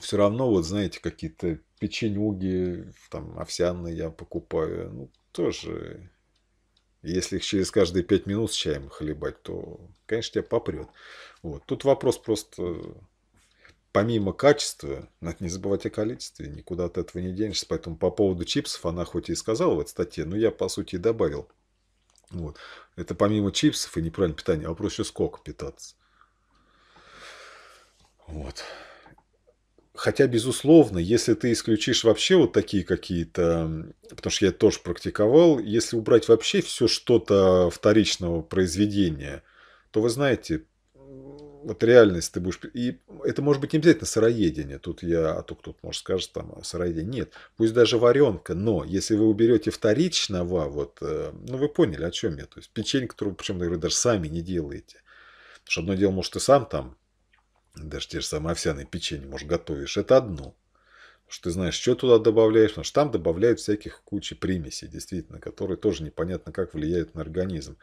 все равно, вот знаете, какие-то печенюги, там, овсяные я покупаю. Ну, тоже, если их через каждые пять минут с чаем хлебать, то, конечно, тебя попрет. Вот. Тут вопрос просто помимо качества, надо не забывать о количестве, никуда от этого не денешься. Поэтому по поводу чипсов она хоть и сказала в этой статье, но я по сути и добавил. Вот. Это помимо чипсов и неправильного питания, а вопрос еще сколько питаться. Вот. Хотя, безусловно, если ты исключишь вообще вот такие какие-то, потому что я тоже практиковал, если убрать вообще все что-то вторичного произведения, то вы знаете, вот реальность ты будешь... И это может быть не обязательно сыроедение. Тут я, а то кто-то может скажет, там, а сыроедение. Нет, пусть даже варенка, но если вы уберете вторичного, вот, э, ну, вы поняли, о чем я. То есть печень, которую, причем, вы даже сами не делаете. Потому что одно дело, может, ты сам там, даже те же самые овсяные печенье, может, готовишь, это одно. Потому что ты знаешь, что туда добавляешь, потому что там добавляют всяких кучи примесей, действительно, которые тоже непонятно как влияют на организм.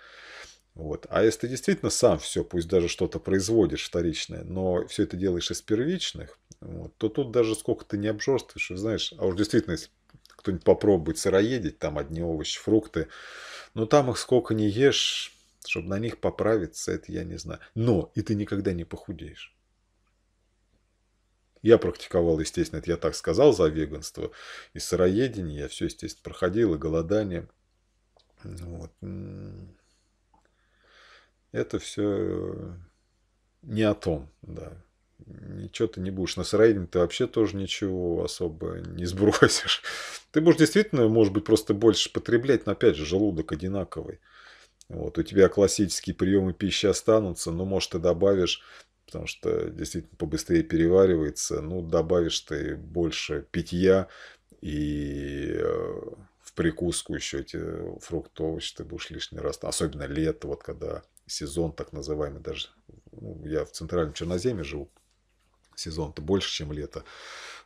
Вот. А если ты действительно сам все, пусть даже что-то производишь вторичное, но все это делаешь из первичных, вот, то тут даже сколько ты не обжорствуешь, знаешь, а уж действительно, если кто-нибудь попробует сыроедить, там одни овощи, фрукты, но ну, там их сколько не ешь, чтобы на них поправиться, это я не знаю. Но и ты никогда не похудеешь. Я практиковал, естественно, это я так сказал за веганство и сыроедение, я все, естественно, проходил, и голодание. Вот это все э, не о том, да. Ничего ты не будешь. На сыроедение ты вообще тоже ничего особо не сбросишь. Ты будешь действительно, может быть, просто больше потреблять, но опять же, желудок одинаковый. Вот, у тебя классические приемы пищи останутся, но, может, ты добавишь, потому что действительно побыстрее переваривается, ну, добавишь ты больше питья и э, в прикуску еще эти фрукты, овощи ты будешь лишний раз, особенно лето, вот когда сезон так называемый, даже ну, я в центральном Черноземье живу, сезон-то больше, чем лето.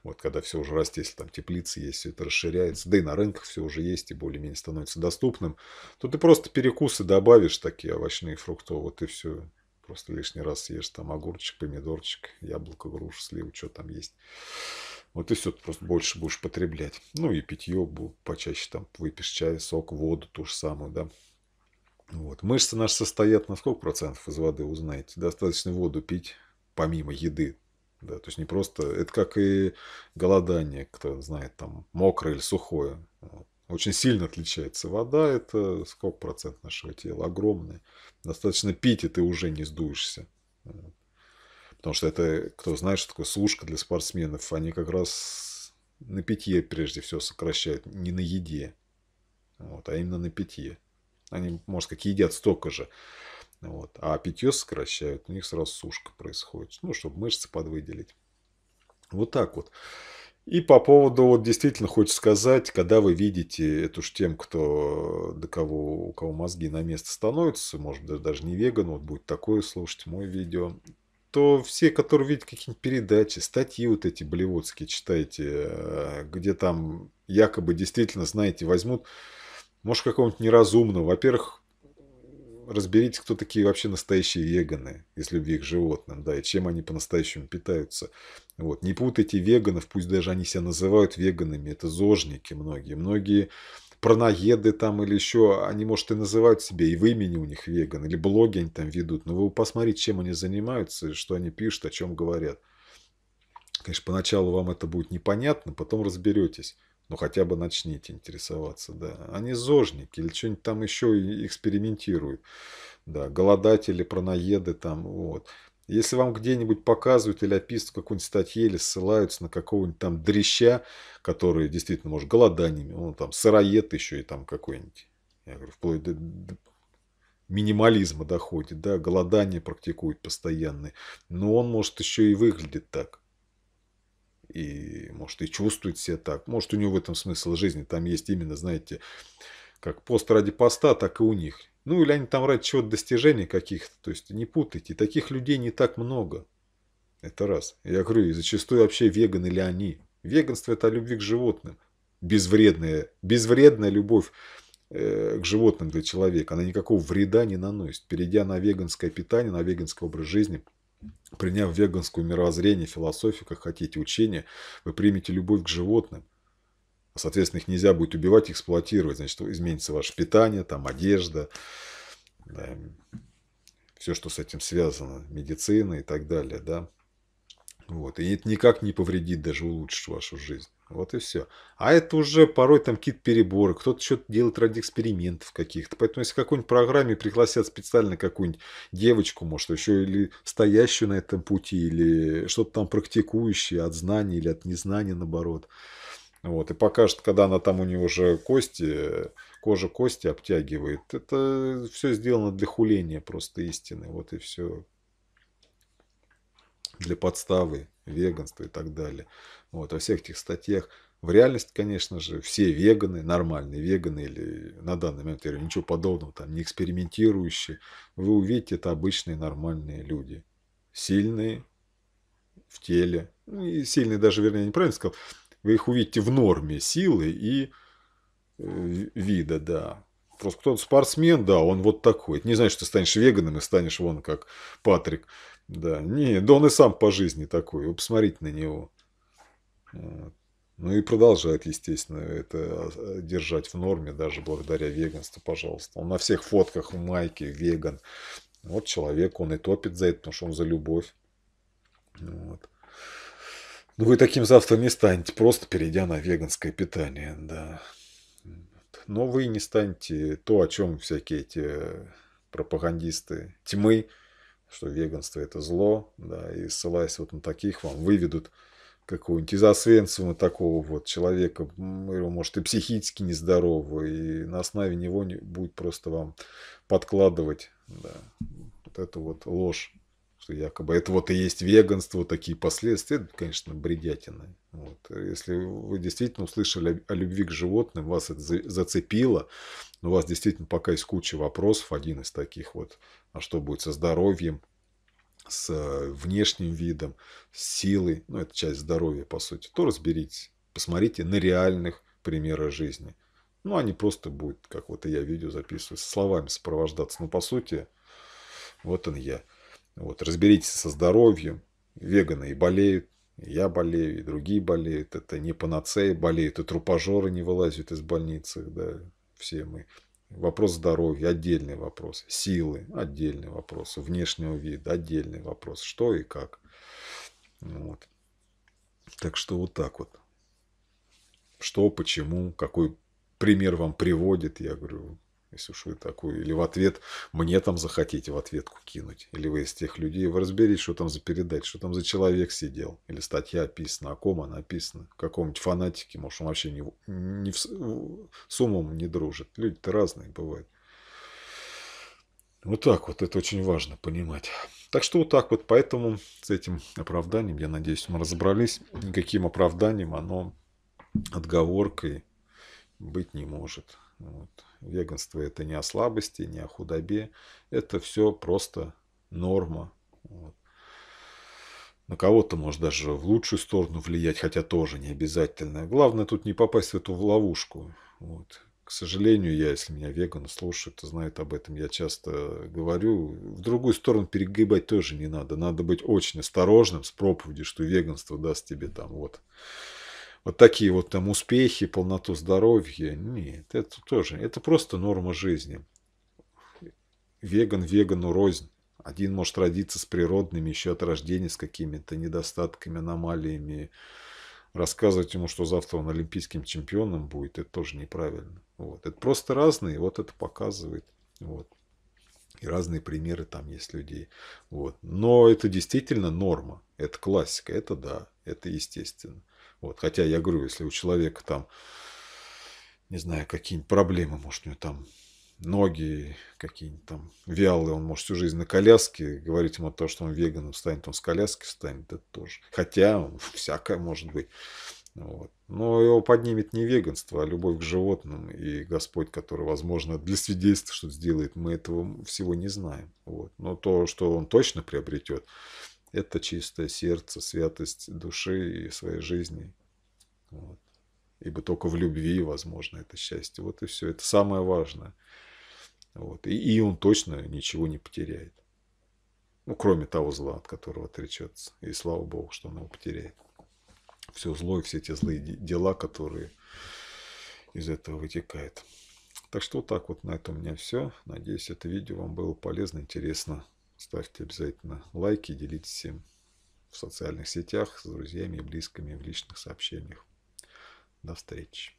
Вот когда все уже растет, если там теплицы есть, все это расширяется, да и на рынках все уже есть и более-менее становится доступным, то ты просто перекусы добавишь такие овощные, фруктовые, вот и все. Просто лишний раз съешь там огурчик, помидорчик, яблоко, грушу, сливу, что там есть. Вот и все, ты просто больше будешь потреблять. Ну и питье почаще там выпьешь чай, сок, воду ту же самую, да. Вот. Мышцы наши состоят на сколько процентов из воды, узнаете. Достаточно воду пить, помимо еды. Да, то есть не просто... Это как и голодание, кто знает, там, мокрое или сухое. Очень сильно отличается. Вода – это сколько процент нашего тела? Огромное. Достаточно пить, и ты уже не сдуешься. Потому что это, кто знает, что такое служка для спортсменов, они как раз на питье прежде всего сокращают, не на еде, вот, а именно на питье. Они, может, как едят столько же. Вот. А питье сокращают, у них сразу сушка происходит. Ну, чтобы мышцы подвыделить. Вот так вот. И по поводу, вот действительно хочется сказать, когда вы видите эту ж тем, кто, до кого, у кого мозги на место становятся, может даже, даже не веган, вот будет такое слушать мое видео, то все, которые видят какие-нибудь передачи, статьи вот эти болливудские читаете, э, где там якобы действительно, знаете, возьмут может, какого-нибудь неразумного. Во-первых, разберитесь, кто такие вообще настоящие веганы из любви к животным, да, и чем они по-настоящему питаются. Вот. Не путайте веганов, пусть даже они себя называют веганами, это зожники многие. Многие праноеды там или еще, они, может, и называют себя, и в имени у них веган, или блоги они там ведут, но вы посмотрите, чем они занимаются, что они пишут, о чем говорят. Конечно, поначалу вам это будет непонятно, потом разберетесь. Ну, хотя бы начните интересоваться, да. Они зожники или что-нибудь там еще экспериментируют. Да, голодатели, праноеды там, вот. Если вам где-нибудь показывают или описывают какую-нибудь статью, или ссылаются на какого-нибудь там дрища, который действительно может голоданиями, ну там сыроед еще и там какой-нибудь, я говорю, вплоть до, минимализма доходит, да, голодание практикует постоянное, но он может еще и выглядит так и, может, и чувствует себя так. Может, у него в этом смысл жизни. Там есть именно, знаете, как пост ради поста, так и у них. Ну, или они там ради чего-то достижений каких-то. То есть, не путайте. Таких людей не так много. Это раз. Я говорю, и зачастую вообще веганы или они. Веганство – это о любви к животным. Безвредная, безвредная любовь э, к животным для человека. Она никакого вреда не наносит. Перейдя на веганское питание, на веганский образ жизни – Приняв веганское мировоззрение, философию, как хотите, учение, вы примете любовь к животным. А, соответственно, их нельзя будет убивать эксплуатировать. Значит, изменится ваше питание, там, одежда, да, все, что с этим связано, медицина и так далее. Да? Вот. И это никак не повредит, даже улучшит вашу жизнь. Вот и все. А это уже порой там какие-то переборы, кто-то что-то делает ради экспериментов каких-то. Поэтому если в какой-нибудь программе пригласят специально какую-нибудь девочку, может, еще или стоящую на этом пути, или что-то там практикующее от знания или от незнания, наоборот. Вот, и покажет, когда она там у нее уже кости, кожа кости обтягивает. Это все сделано для хуления просто истины. Вот и все. Для подставы, веганства и так далее вот, во всех этих статьях. В реальность, конечно же, все веганы, нормальные веганы или на данный момент, или ничего подобного, там, не экспериментирующие, вы увидите, это обычные нормальные люди. Сильные в теле, ну, и сильные даже, вернее, неправильно сказал, вы их увидите в норме силы и э, вида, да. Просто кто-то спортсмен, да, он вот такой. Это не значит, что ты станешь веганом и станешь вон как Патрик. Да, не, да он и сам по жизни такой. Вы посмотрите на него. Ну и продолжает, естественно, это э, держать в норме, даже благодаря веганству, пожалуйста. Он на всех фотках в майке веган. Вот человек, он и топит за это, потому что он за любовь. Вот. Но ну, вы таким завтра не станете, просто перейдя на веганское питание, да. Но вы не станете то, о чем всякие эти э, пропагандисты тьмы, что веганство это зло, да, и ссылаясь вот на таких, вам выведут какого-нибудь из Освенциума такого вот человека, может и психически нездорового, и на основе него будет просто вам подкладывать да, вот эту вот ложь, что якобы это вот и есть веганство, такие последствия, это, конечно, бредятина. Вот. Если вы действительно услышали о любви к животным, вас это зацепило, но у вас действительно пока есть куча вопросов, один из таких вот, а что будет со здоровьем, с э, внешним видом, с силой, ну, это часть здоровья, по сути, то разберитесь, посмотрите на реальных примерах жизни. Ну, они а просто будут, как вот я видео записываю, со словами сопровождаться. Но, ну, по сути, вот он я. Вот, разберитесь со здоровьем. Веганы и болеют, и я болею, и другие болеют. Это не панацея болеют, и трупажоры не вылазят из больницы. Да, все мы Вопрос здоровья – отдельный вопрос. Силы – отдельный вопрос. Внешнего вида – отдельный вопрос. Что и как. Вот. Так что вот так вот. Что, почему, какой пример вам приводит, я говорю, если уж вы такую, или в ответ мне там захотите в ответку кинуть. Или вы из тех людей, вы разберитесь, что там за передать, что там за человек сидел. Или статья описана, о ком она написана, каком-нибудь фанатике, может, он вообще не, не в, с умом не дружит. Люди-то разные бывают. Вот так вот, это очень важно понимать. Так что вот так вот, поэтому с этим оправданием, я надеюсь, мы разобрались, никаким оправданием оно отговоркой быть не может. Вот. Веганство – это не о слабости, не о худобе. Это все просто норма. Вот. На кого-то может даже в лучшую сторону влиять, хотя тоже не обязательно. Главное тут не попасть в эту ловушку. Вот. К сожалению, я, если меня веган слушает, то знает об этом, я часто говорю. В другую сторону перегибать тоже не надо. Надо быть очень осторожным с проповедью, что веганство даст тебе там вот вот такие вот там успехи, полноту здоровья. Нет, это тоже, это просто норма жизни. Веган вегану рознь. Один может родиться с природными еще от рождения, с какими-то недостатками, аномалиями. Рассказывать ему, что завтра он олимпийским чемпионом будет, это тоже неправильно. Вот. Это просто разные, вот это показывает. Вот. И разные примеры там есть людей. Вот. Но это действительно норма. Это классика. Это да. Это естественно. Вот. Хотя я говорю, если у человека там, не знаю, какие-нибудь проблемы, может, у него там ноги какие-нибудь там вялые, он может всю жизнь на коляске, говорить ему то, что он веганом станет, он с коляски станет, это тоже. Хотя ну, всякое может быть. Вот. Но его поднимет не веганство, а любовь к животным и Господь, который, возможно, для свидетельства что-то сделает, мы этого всего не знаем. Вот. Но то, что он точно приобретет, это чистое сердце, святость души и своей жизни. Вот. Ибо только в любви возможно это счастье. Вот и все. Это самое важное. Вот. И, и он точно ничего не потеряет. Ну, кроме того зла, от которого отречется. И слава Богу, что он его потеряет. Все зло и все те злые дела, которые из этого вытекают. Так что вот так вот на этом у меня все. Надеюсь, это видео вам было полезно, интересно. Ставьте обязательно лайки, делитесь всем в социальных сетях, с друзьями и близкими, в личных сообщениях. До встречи.